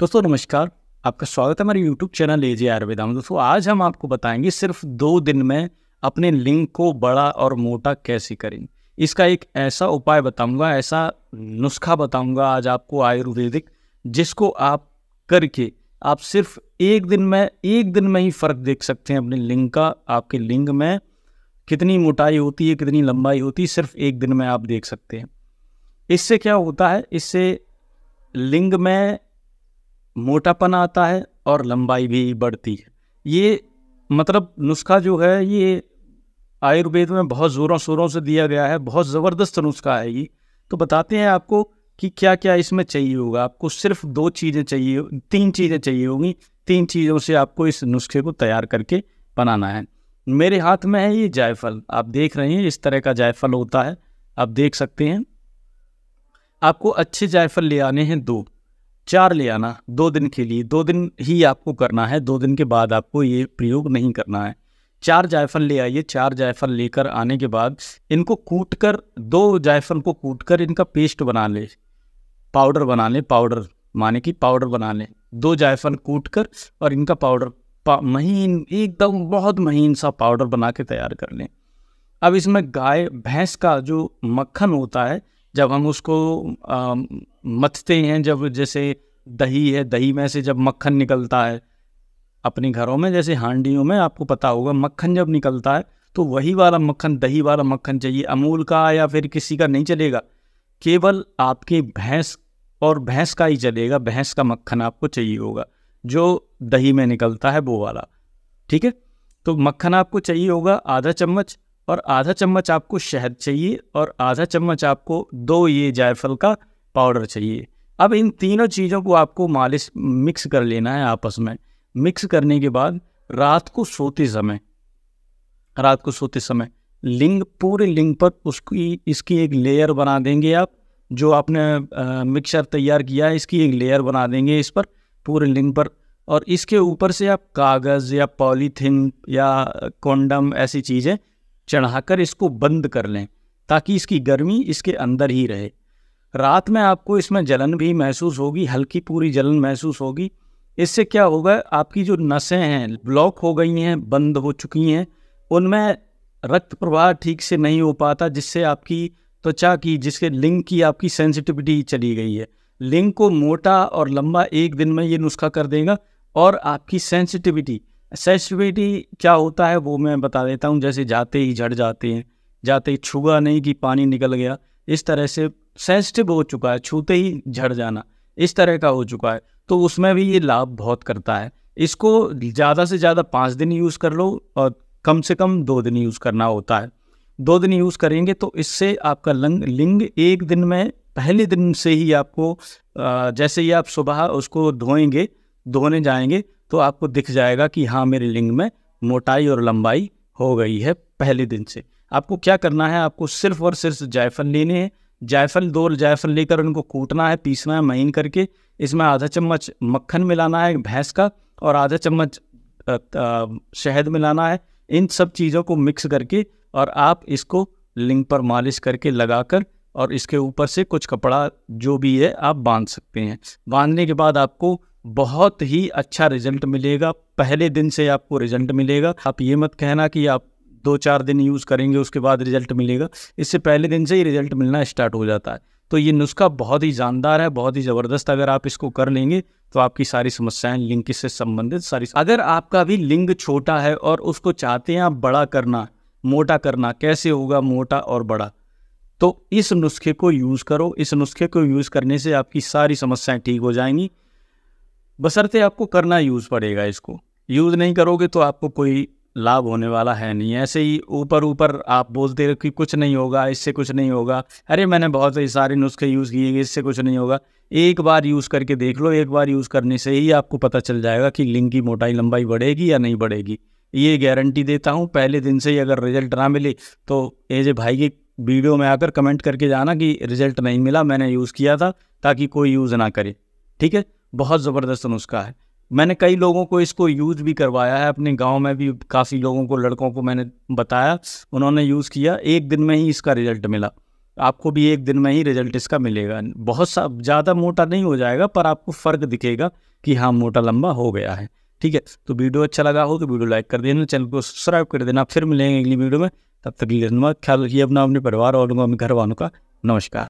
दोस्तों नमस्कार आपका स्वागत है हमारे यूट्यूब चैनल एजे आयुर्वेदा में दोस्तों आज हम आपको बताएंगे सिर्फ दो दिन में अपने लिंग को बड़ा और मोटा कैसे करें इसका एक ऐसा उपाय बताऊंगा ऐसा नुस्खा बताऊंगा आज आपको आयुर्वेदिक जिसको आप करके आप सिर्फ एक दिन में एक दिन में ही फर्क देख सकते हैं अपने लिंग का आपके लिंग में कितनी मोटाई होती है कितनी लंबाई होती है सिर्फ एक दिन में आप देख सकते हैं इससे क्या होता है इससे लिंग में मोटापन आता है और लंबाई भी बढ़ती है ये मतलब नुस्खा जो है ये आयुर्वेद में बहुत ज़ोरों शोरों से दिया गया है बहुत ज़बरदस्त नुस्खा है ये तो बताते हैं आपको कि क्या क्या इसमें चाहिए होगा आपको सिर्फ दो चीज़ें चाहिए तीन चीज़ें चाहिए होंगी तीन चीज़ों से आपको इस नुस्खे को तैयार करके बनाना है मेरे हाथ में है ये जायफल आप देख रहे हैं इस तरह का जायफल होता है आप देख सकते हैं आपको अच्छे जायफल ले आने हैं दो चार ले आना दो दिन के लिए दो दिन ही आपको करना है दो दिन के बाद आपको ये प्रयोग नहीं करना है चार जायफल ले आइए चार जायफल लेकर आने के बाद इनको कूट कर दो जायफल को कूट कर इनका पेस्ट बना ले पाउडर बना लें पाउडर माने कि पाउडर बना लें दो जायफल कूट कर और इनका पाउडर पा, महीन एकदम बहुत महीन सा पाउडर बना के तैयार कर लें अब इसमें गाय भैंस का जो मक्खन होता है जब हम उसको मथते हैं जब जैसे दही है दही में से जब मक्खन निकलता है अपने घरों में जैसे हांडियों में आपको पता होगा मक्खन जब निकलता है तो वही वाला मक्खन दही वाला मक्खन चाहिए अमूल का या फिर किसी का नहीं चलेगा केवल आपके भैंस और भैंस का ही चलेगा भैंस का मक्खन आपको चाहिए होगा जो दही में निकलता है वो वाला ठीक है तो मक्खन आपको चाहिए होगा आधा चम्मच और आधा चम्मच आपको शहद चाहिए और आधा चम्मच आपको दो ये जायफल का पाउडर चाहिए अब इन तीनों चीज़ों को आपको मालिश मिक्स कर लेना है आपस में मिक्स करने के बाद रात को सोते समय रात को सोते समय लिंग पूरे लिंग पर उसकी इसकी एक लेयर बना देंगे आप जो आपने मिक्सर तैयार किया है इसकी एक लेयर बना देंगे इस पर पूरे लिंग पर और इसके ऊपर से आप कागज़ या पॉलीथीन या कॉन्डम ऐसी चीज़ें चढ़ाकर इसको बंद कर लें ताकि इसकी गर्मी इसके अंदर ही रहे रात में आपको इसमें जलन भी महसूस होगी हल्की पूरी जलन महसूस होगी इससे क्या होगा आपकी जो नसें हैं ब्लॉक हो गई हैं बंद हो चुकी हैं उनमें रक्त प्रवाह ठीक से नहीं हो पाता जिससे आपकी त्वचा की जिसके लिंग की आपकी सेंसिटिविटी चली गई है लिंग को मोटा और लंबा एक दिन में ये नुस्खा कर देगा और आपकी सेंसिटिविटी सेंसिटिविटी क्या होता है वो मैं बता देता हूँ जैसे जाते ही झड़ जाते हैं जाते ही छुआ नहीं कि पानी निकल गया इस तरह से सेंसिटिव हो चुका है छूते ही झड़ जाना इस तरह का हो चुका है तो उसमें भी ये लाभ बहुत करता है इसको ज़्यादा से ज़्यादा पाँच दिन यूज़ कर लो और कम से कम दो दिन यूज़ करना होता है दो दिन यूज़ करेंगे तो इससे आपका लंग लिंग एक दिन में पहले दिन से ही आपको जैसे ही आप सुबह उसको धोएंगे धोने जाएंगे तो आपको दिख जाएगा कि हाँ मेरे लिंग में मोटाई और लंबाई हो गई है पहले दिन से आपको क्या करना है आपको सिर्फ और सिर्फ जायफल लेने हैं जायफल दो जायफल लेकर उनको कूटना है पीसना है महीन करके इसमें आधा चम्मच मक्खन मिलाना है भैंस का और आधा चम्मच शहद मिलाना है इन सब चीज़ों को मिक्स करके और आप इसको लिंग पर मालिश करके लगाकर और इसके ऊपर से कुछ कपड़ा जो भी है आप बांध सकते हैं बांधने के बाद आपको बहुत ही अच्छा रिजल्ट मिलेगा पहले दिन से आपको रिजल्ट मिलेगा आप ये मत कहना कि आप दो चार दिन यूज़ करेंगे उसके बाद रिजल्ट मिलेगा इससे पहले दिन से ही रिजल्ट मिलना स्टार्ट हो जाता है तो ये नुस्खा बहुत ही जानदार है बहुत ही ज़बरदस्त अगर आप इसको कर लेंगे तो आपकी सारी समस्याएं लिंक से संबंधित सारी अगर आपका भी लिंग छोटा है और उसको चाहते हैं आप बड़ा करना मोटा करना कैसे होगा मोटा और बड़ा तो इस नुस्खे को यूज़ करो इस नुस्खे को यूज़ करने से आपकी सारी समस्याएं ठीक हो जाएंगी बसरते आपको करना यूज़ पड़ेगा इसको यूज़ नहीं करोगे तो आपको कोई लाभ होने वाला है नहीं ऐसे ही ऊपर ऊपर आप बोलते रहे कि कुछ नहीं होगा इससे कुछ नहीं होगा अरे मैंने बहुत ही सारे नुस्खे यूज़ किए इससे कुछ नहीं होगा एक बार यूज़ करके देख लो एक बार यूज़ करने से ही आपको पता चल जाएगा कि लिंग की मोटाई लंबाई बढ़ेगी या नहीं बढ़ेगी ये गारंटी देता हूँ पहले दिन से ही अगर रिजल्ट ना मिले तो एज ए भाई की वीडियो में आकर कमेंट करके जाना कि रिजल्ट नहीं मिला मैंने यूज़ किया था ताकि कोई यूज़ ना करे ठीक है बहुत ज़बरदस्त नुस्खा है मैंने कई लोगों को इसको यूज़ भी करवाया है अपने गांव में भी काफ़ी लोगों को लड़कों को मैंने बताया उन्होंने यूज़ किया एक दिन में ही इसका रिज़ल्ट मिला आपको भी एक दिन में ही रिज़ल्ट इसका मिलेगा बहुत सा ज़्यादा मोटा नहीं हो जाएगा पर आपको फ़र्क दिखेगा कि हाँ मोटा लंबा हो गया है ठीक है तो वीडियो अच्छा लगा हो तो वीडियो लाइक कर देना चैनल को सब्सक्राइब कर देना फिर मिलेंगे अगली वीडियो में तब तक धन्यवाद ख्याल रखिए अपना अपने परिवार और अपने घर वालों का नमस्कार